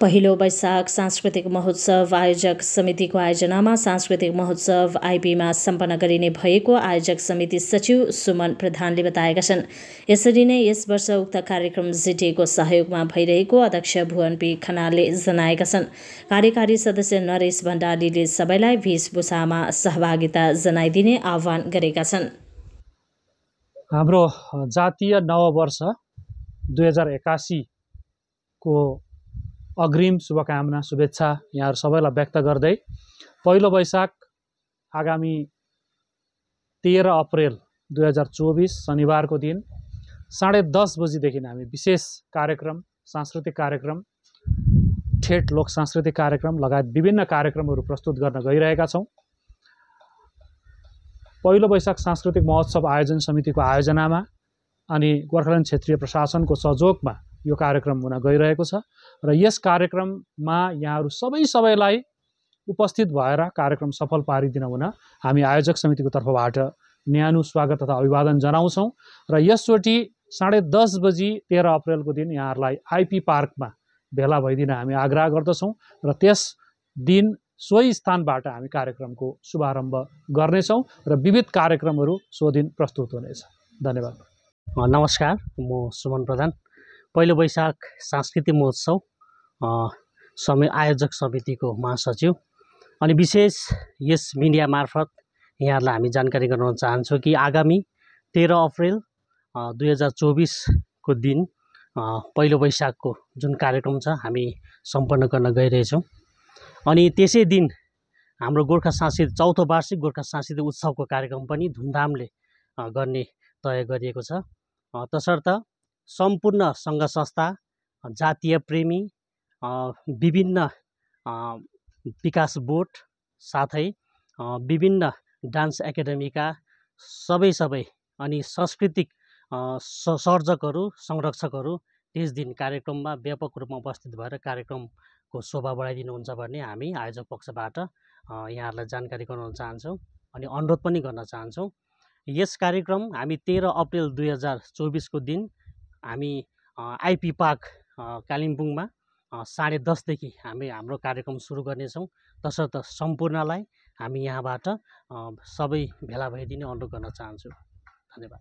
पहिलो वैशाख सांस्कृतिक महोत्सव आयोजक समितिको आयोजनामा सांस्कृतिक महोत्सव आइपीमा सम्पन्न गरिने भएको आयोजक समिति सचिव सुमन प्रधानले बताएका छन् यसरी नै यस वर्ष उक्त कार्यक्रम जिटिएको सहयोगमा भइरहेको अध्यक्ष भुवन पी खनालले जनाएका छन् कार्यकारी सदस्य नरेश भण्डारीले सबैलाई वेशभूषामा सहभागिता जनाइदिने आह्वान गरेका छन् हाम्रो जातीय नववर्ष दुई हजार एकासीको अग्रिम शुभकामना शुभेच्छा यहाँहरू सबैलाई व्यक्त गर्दै पहिलो वैशाख आगामी तेह्र अप्रेल दुई हजार चौबिस शनिबारको दिन साढे दस बजीदेखि हामी विशेष कार्यक्रम सांस्कृतिक कार्यक्रम ठेट लोक सांस्कृतिक कार्यक्रम लगायत विभिन्न कार्यक्रमहरू प्रस्तुत गर्न गइरहेका छौँ पहिलो वैशाख सांस्कृतिक महोत्सव आयोजन समितिको आयोजनामा अनि गोर्खाल्यान्ड क्षेत्रीय प्रशासनको सहयोगमा यो कार्यक्रम हुन गइरहेको छ र यस कार्यक्रममा यहाँहरू सबै सबैलाई उपस्थित भएर कार्यक्रम सफल पारिदिन हुन हामी आयोजक समितिको तर्फबाट न्यानो स्वागत तथा अभिवादन जनाउँछौँ र यसचोटि साढे दस बजी तेह्र अप्रेलको दिन यहाँहरूलाई आइपी पार्कमा भेला भइदिन हामी आग्रह गर्दछौँ र त्यस दिन सोही स्थानबाट हामी कार्यक्रमको शुभारम्भ गर्नेछौँ र विविध कार्यक्रमहरू सो दिन प्रस्तुत हुनेछ धन्यवाद नमस्कार म सुमन प्रधान पहिलो वैशाख सांस्कृतिक महोत्सव समय आयोजक समितिको महासचिव अनि विशेष यस मिडिया मार्फत यहाँहरूलाई हामी जानकारी गराउन चाहन्छौँ कि आगामी तेह्र अप्रेल दुई हजार चौबिसको दिन पहिलो वैशाखको जुन कार्यक्रम छ हामी सम्पन्न गर्न गइरहेछौँ अनि त्यसै दिन हाम्रो गोर्खा सांस्कृतिक चौथो वार्षिक गोर्खा सांस्कृतिक उत्सवको कार्यक्रम पनि धुमधामले गर्ने तय गरिएको छ तसर्थ सम्पूर्ण सङ्घ संस्था जातीय प्रेमी विभिन्न विकास बोर्ड साथै विभिन्न डान्स एकाडेमीका सबै सबै अनि सांस्कृतिक स सर्जकहरू संरक्षकहरू त्यस दिन कार्यक्रममा व्यापक रूपमा उपस्थित भएर कार्यक्रमको शोभा बढाइदिनुहुन्छ भन्ने हामी आयोजक पक्षबाट यहाँहरूलाई जानकारी गराउन चाहन्छौँ अनि अनुरोध पनि गर्न चाहन्छौँ यस कार्यक्रम हामी तेह्र अप्रेल दुई हजार चौबिसको दिन हामी आइपी पार्क कालिम्पोङमा साढे दसदेखि हामी हाम्रो कार्यक्रम सुरु गर्नेछौँ तसर्थ सम्पूर्णलाई हामी यहाँबाट सबै भेला भइदिने अनुरोध गर्न चाहन्छु धन्यवाद